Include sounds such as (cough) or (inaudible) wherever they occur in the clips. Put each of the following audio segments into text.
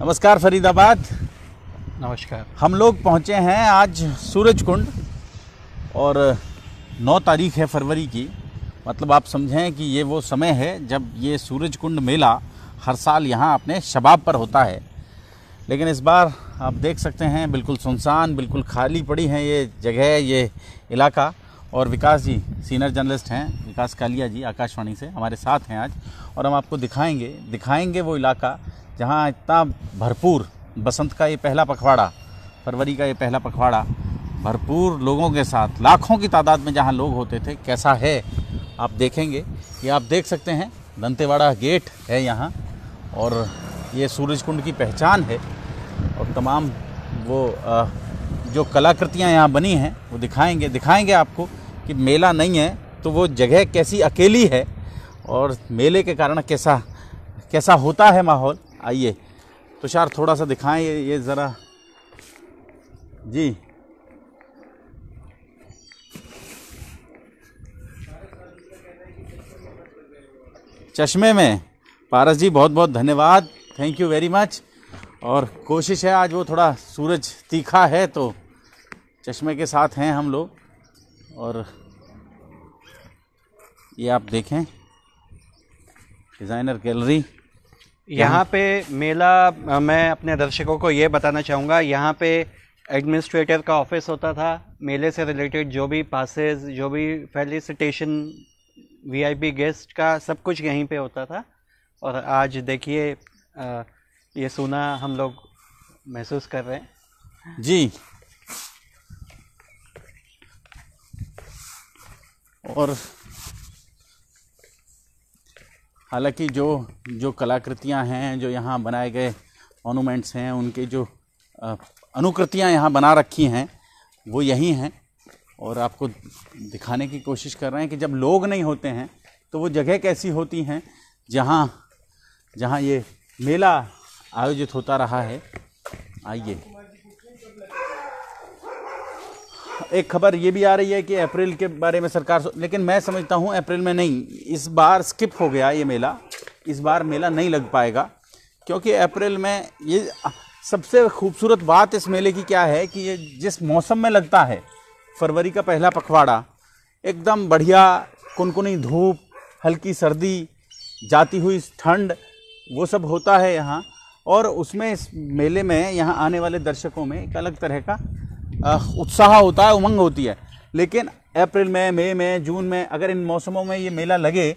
नमस्कार फरीदाबाद नमस्कार हम लोग पहुँचे हैं आज सूरज कुंड और नौ तारीख है फरवरी की मतलब आप समझें कि ये वो समय है जब ये सूरज कुंड मेला हर साल यहाँ अपने शबाब पर होता है लेकिन इस बार आप देख सकते हैं बिल्कुल सुनसान बिल्कुल खाली पड़ी है ये जगह ये इलाका और विकास जी सीनियर जर्नलिस्ट हैं विकास कालिया जी आकाशवाणी से हमारे साथ हैं आज और हम आपको दिखाएंगे दिखाएंगे वो इलाका जहाँ इतना भरपूर बसंत का ये पहला पखवाड़ा फरवरी का ये पहला पखवाड़ा भरपूर लोगों के साथ लाखों की तादाद में जहाँ लोग होते थे कैसा है आप देखेंगे ये आप देख सकते हैं दंतेवाड़ा गेट है यहाँ और ये सूरज कुंड की पहचान है और तमाम वो आ, जो कलाकृतियाँ यहाँ बनी हैं वो दिखाएंगे दिखाएंगे आपको कि मेला नहीं है तो वो जगह कैसी अकेली है और मेले के कारण कैसा कैसा होता है माहौल आइए तुषार थोड़ा सा दिखाएं ये ये ज़रा जी चश्मे में पारस जी बहुत बहुत धन्यवाद थैंक यू वेरी मच और कोशिश है आज वो थोड़ा सूरज तीखा है तो चश्मे के साथ हैं हम लोग और ये आप देखें डिज़ाइनर गैलरी यहाँ पे मेला मैं अपने दर्शकों को ये बताना चाहूँगा यहाँ पे एडमिनिस्ट्रेटर का ऑफिस होता था मेले से रिलेटेड जो भी पासेज जो भी फेलिसिटेशन वीआईपी गेस्ट का सब कुछ यहीं पे होता था और आज देखिए ये सुना हम लोग महसूस कर रहे हैं जी और हालांकि जो जो कलाकृतियाँ हैं जो यहाँ बनाए गए मोनूमेंट्स हैं उनके जो अनुकृतियाँ यहाँ बना रखी हैं वो यही हैं और आपको दिखाने की कोशिश कर रहे हैं कि जब लोग नहीं होते हैं तो वो जगह कैसी होती हैं जहाँ जहाँ ये मेला आयोजित होता रहा है आइए एक खबर ये भी आ रही है कि अप्रैल के बारे में सरकार लेकिन मैं समझता हूँ अप्रैल में नहीं इस बार स्किप हो गया ये मेला इस बार मेला नहीं लग पाएगा क्योंकि अप्रैल में ये सबसे खूबसूरत बात इस मेले की क्या है कि ये जिस मौसम में लगता है फरवरी का पहला पखवाड़ा एकदम बढ़िया कुनकुनी धूप हल्की सर्दी जाती हुई ठंड वो सब होता है यहाँ और उसमें इस मेले में यहाँ आने वाले दर्शकों में एक अलग तरह का उत्साह होता है उमंग होती है लेकिन अप्रैल में मई में जून में अगर इन मौसमों में ये मेला लगे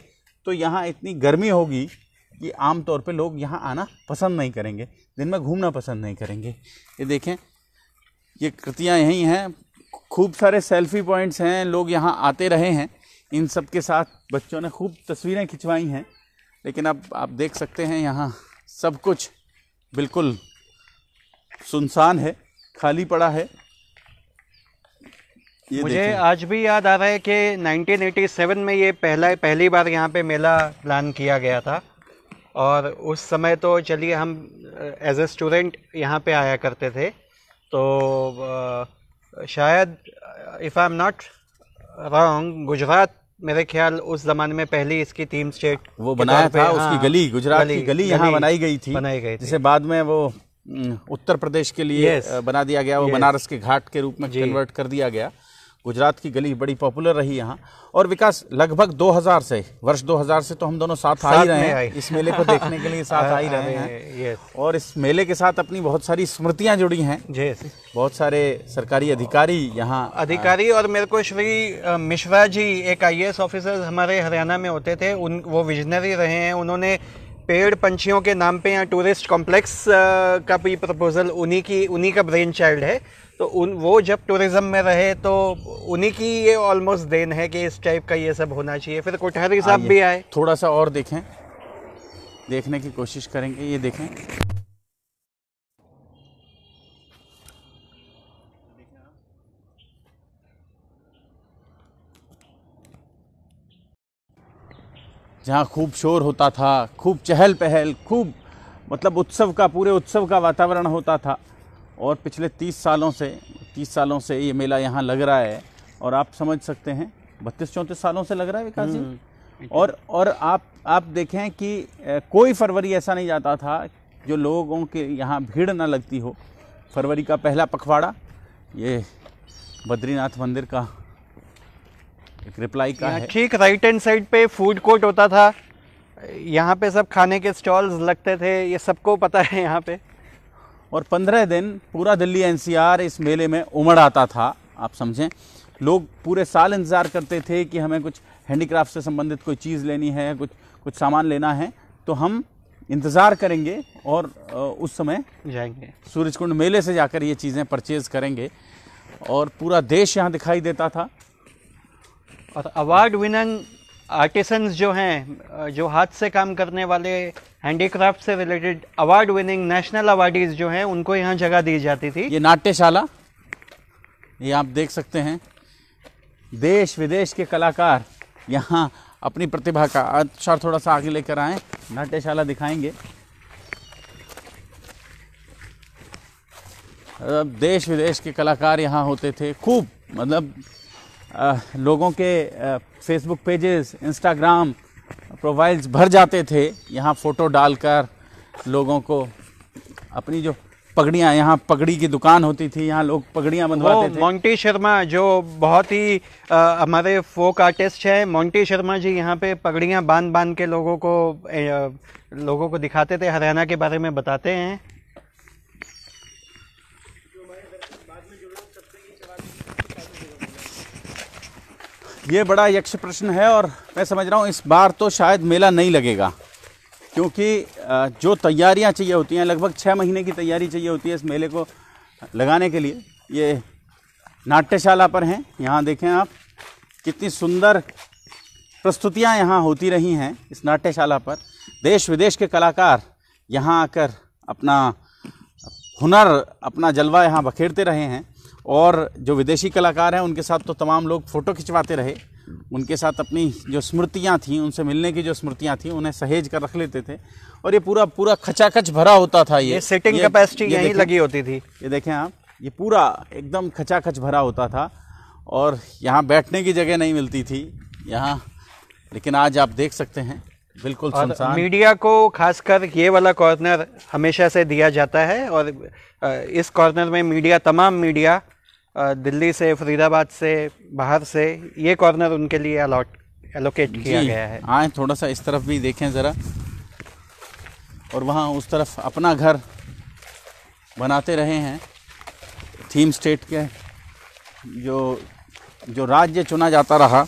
तो यहाँ इतनी गर्मी होगी कि आम तौर पे लोग यहाँ आना पसंद नहीं करेंगे दिन में घूमना पसंद नहीं करेंगे ये देखें ये कृतियाँ यहीं हैं खूब सारे सेल्फी पॉइंट्स हैं लोग यहाँ आते रहे हैं इन सब के साथ बच्चों ने खूब तस्वीरें खिंचवाई हैं लेकिन अब आप देख सकते हैं यहाँ सब कुछ बिल्कुल सुनसान है खाली पड़ा है मुझे आज भी याद आ रहा है कि 1987 में ये पहला पहली बार यहाँ पे मेला प्लान किया गया था और उस समय तो चलिए हम एज ए स्टूडेंट यहाँ पे आया करते थे तो आ, शायद if I am not wrong Gujarat मेरे ख्याल उस जमाने में पहली इसकी थीम स्टेट वो बनाया था हाँ, उसकी गली गुजरात गली, की गली, गली यहाँ बनाई गई थी बनाई गई जिसे बाद में वो उत्तर प्रदेश के लिए बना दिया गया वो बनारस के घाट के रूप में कन्वर्ट कर दिया गया गुजरात की गली बड़ी पॉपुलर रही यहाँ और विकास लगभग 2000 से वर्ष 2000 से तो हम दोनों साथ, साथ आ ही रहे हैं इस मेले को देखने के लिए साथ आ ही रहे हैं (laughs) और इस मेले के साथ अपनी बहुत सारी स्मृतियाँ जुड़ी हैं बहुत सारे सरकारी अधिकारी यहाँ अधिकारी और मेरे को श्री मिश्रा जी एक आई ऑफिसर हमारे हरियाणा में होते थे उन वो विजनरी रहे हैं उन्होंने पेड़ पंछियों के नाम पे यहाँ टूरिस्ट कॉम्प्लेक्स का भी प्रपोज़ल उन्हीं की उन्हीं का ब्रेन चाइल्ड है तो उन वो जब टूरिज़्म में रहे तो उन्हीं की ये ऑलमोस्ट देन है कि इस टाइप का ये सब होना चाहिए फिर कोठारी साहब भी आए थोड़ा सा और देखें देखने की कोशिश करेंगे ये देखें जहाँ खूब शोर होता था खूब चहल पहल खूब मतलब उत्सव का पूरे उत्सव का वातावरण होता था और पिछले तीस सालों से तीस सालों से ये मेला यहाँ लग रहा है और आप समझ सकते हैं बत्तीस चौंतीस सालों से लग रहा है विकास जी हम्म, और और आप आप देखें कि कोई फरवरी ऐसा नहीं जाता था जो लोगों के यहाँ भीड़ ना लगती हो फरवरी का पहला पखवाड़ा ये बद्रीनाथ मंदिर का एक रिप्लाई का है ठीक राइट हैंड साइड पे फूड कोर्ट होता था यहाँ पे सब खाने के स्टॉल्स लगते थे ये सबको पता है यहाँ पे और पंद्रह दिन पूरा दिल्ली एनसीआर इस मेले में उमड़ आता था आप समझें लोग पूरे साल इंतज़ार करते थे कि हमें कुछ हैंडीक्राफ्ट से संबंधित कोई चीज़ लेनी है कुछ कुछ सामान लेना है तो हम इंतज़ार करेंगे और उस समय जाएंगे सूरज मेले से जाकर ये चीज़ें परचेज़ करेंगे और पूरा देश यहाँ दिखाई देता था और अवार्ड विनिंग आर्टिसंस जो हैं जो हाथ से काम करने वाले हैंडीक्राफ्ट से related award winning national awardees जो हैं उनको यहाँ जगह दी जाती थी ये नाट्यशाला ये आप देख सकते हैं देश विदेश के कलाकार यहाँ अपनी प्रतिभा का अच्छा थोड़ा सा आगे लेकर आए नाट्यशाला दिखाएंगे देश विदेश के कलाकार यहाँ होते थे खूब मतलब लोगों के फेसबुक पेजेस इंस्टाग्राम प्रोफाइल्स भर जाते थे यहाँ फ़ोटो डालकर लोगों को अपनी जो पगड़ियाँ यहाँ पगड़ी की दुकान होती थी यहाँ लोग पगड़ियाँ बनवाते थे मोंटी शर्मा जो बहुत ही हमारे फोक आर्टिस्ट हैं मोंटी शर्मा जी यहाँ पे पगड़ियाँ बांध बांध के लोगों को ए, लोगों को दिखाते थे हरियाणा के बारे में बताते हैं ये बड़ा यक्ष प्रश्न है और मैं समझ रहा हूँ इस बार तो शायद मेला नहीं लगेगा क्योंकि जो तैयारियाँ चाहिए होती हैं लगभग छः महीने की तैयारी चाहिए होती है इस मेले को लगाने के लिए ये नाट्यशाला पर हैं यहाँ देखें आप कितनी सुंदर प्रस्तुतियाँ यहाँ होती रही हैं इस नाट्यशाला पर देश विदेश के कलाकार यहाँ आकर अपना हुनर अपना जलवा यहाँ बखेरते रहे हैं और जो विदेशी कलाकार हैं उनके साथ तो तमाम लोग फ़ोटो खिंचवाते रहे उनके साथ अपनी जो स्मृतियाँ थीं उनसे मिलने की जो स्मृतियाँ थीं उन्हें सहेज कर रख लेते थे और ये पूरा पूरा खचाखच भरा होता था ये, ये सेटिंग कैपेसिटी यहीं लगी होती थी ये देखें आप ये पूरा एकदम खचाखच भरा होता था और यहाँ बैठने की जगह नहीं मिलती थी यहाँ लेकिन आज आप देख सकते हैं बिल्कुल मीडिया को खासकर ये वाला कॉर्नर हमेशा से दिया जाता है और इस कॉर्नर में मीडिया तमाम मीडिया दिल्ली से फरीदाबाद से बाहर से ये कॉर्नर उनके लिए अलॉट एलोकेट किया गया है आए थोड़ा सा इस तरफ भी देखें ज़रा और वहाँ उस तरफ अपना घर बनाते रहे हैं थीम स्टेट के जो जो राज्य चुना जाता रहा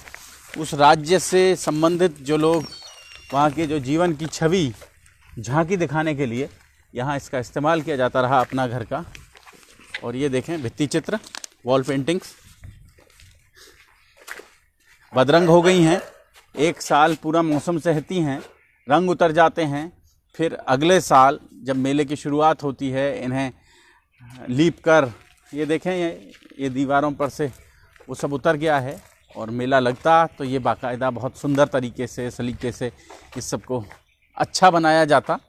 उस राज्य से संबंधित जो लोग वहाँ के जो जीवन की छवि झांकी दिखाने के लिए यहाँ इसका इस्तेमाल किया जाता रहा अपना घर का और ये देखें भित्ति चित्र वॉल पेंटिंग्स बदरंग हो गई हैं एक साल पूरा मौसम सहती हैं रंग उतर जाते हैं फिर अगले साल जब मेले की शुरुआत होती है इन्हें लीप कर ये देखें ये ये दीवारों पर से वो सब उतर गया है और मेला लगता तो ये बाकायदा बहुत सुंदर तरीके से सलीके से इस सब को अच्छा बनाया जाता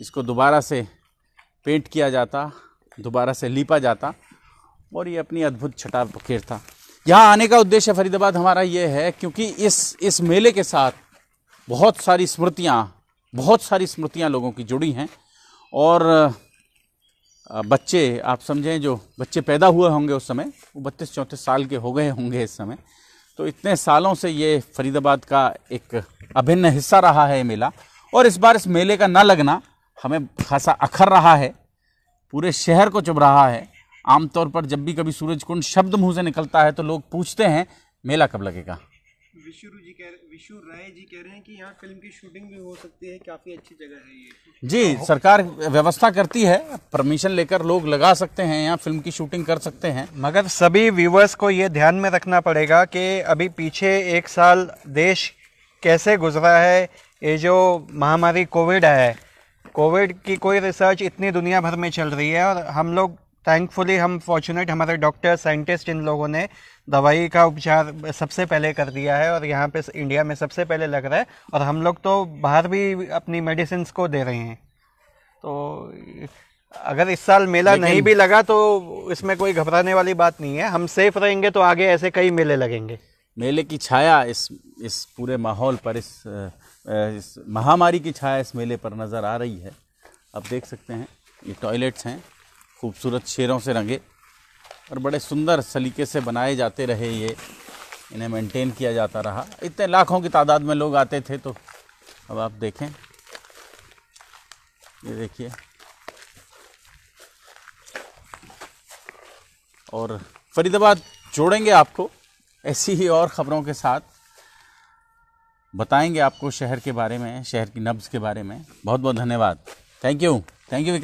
इसको दोबारा से पेंट किया जाता दोबारा से लीपा जाता और ये अपनी अद्भुत छटा पखेरता यहाँ आने का उद्देश्य फरीदाबाद हमारा ये है क्योंकि इस इस मेले के साथ बहुत सारी स्मृतियाँ बहुत सारी स्मृतियाँ लोगों की जुड़ी हैं और बच्चे आप समझें जो बच्चे पैदा हुए होंगे उस समय वो बत्तीस चौंतीस साल के हो गए होंगे इस समय तो इतने सालों से ये फरीदाबाद का एक अभिन्न हिस्सा रहा है मेला और इस बार इस मेले का ना लगना हमें खासा अखर रहा है पूरे शहर को चुभ रहा है आमतौर पर जब भी कभी सूरज कुंड शब्द मुँह से निकलता है तो लोग पूछते हैं मेला कब लगेगा विशु जी कह विशु राय जी कह रहे हैं कि यहाँ फिल्म की शूटिंग भी हो सकती है काफ़ी अच्छी जगह है ये जी सरकार व्यवस्था करती है परमिशन लेकर लोग लगा सकते हैं यहाँ फिल्म की शूटिंग कर सकते हैं मगर सभी व्यूवर्स को ये ध्यान में रखना पड़ेगा कि अभी पीछे एक साल देश कैसे गुजरा है ये जो महामारी कोविड है कोविड की कोई रिसर्च इतनी दुनिया भर में चल रही है और हम लोग थैंकफुली हम फॉर्चुनेट हमारे डॉक्टर साइंटिस्ट इन लोगों ने दवाई का उपचार सबसे पहले कर दिया है और यहाँ पे इंडिया में सबसे पहले लग रहा है और हम लोग तो बाहर भी अपनी मेडिसिन को दे रहे हैं तो अगर इस साल मेला नहीं भी लगा तो इसमें कोई घबराने वाली बात नहीं है हम सेफ रहेंगे तो आगे ऐसे कई मेले लगेंगे मेले की छाया इस इस पूरे माहौल पर इस, इस महामारी की छाया इस मेले पर नज़र आ रही है आप देख सकते हैं ये टॉयलेट्स हैं खूबसूरत शेरों से रंगे और बड़े सुंदर सलीके से बनाए जाते रहे ये इन्हें मेंटेन किया जाता रहा इतने लाखों की तादाद में लोग आते थे तो अब आप देखें ये देखिए और फरीदाबाद जोड़ेंगे आपको ऐसी ही और ख़बरों के साथ बताएंगे आपको शहर के बारे में शहर की नब्ज़ के बारे में बहुत बहुत धन्यवाद थैंक यू थैंक यू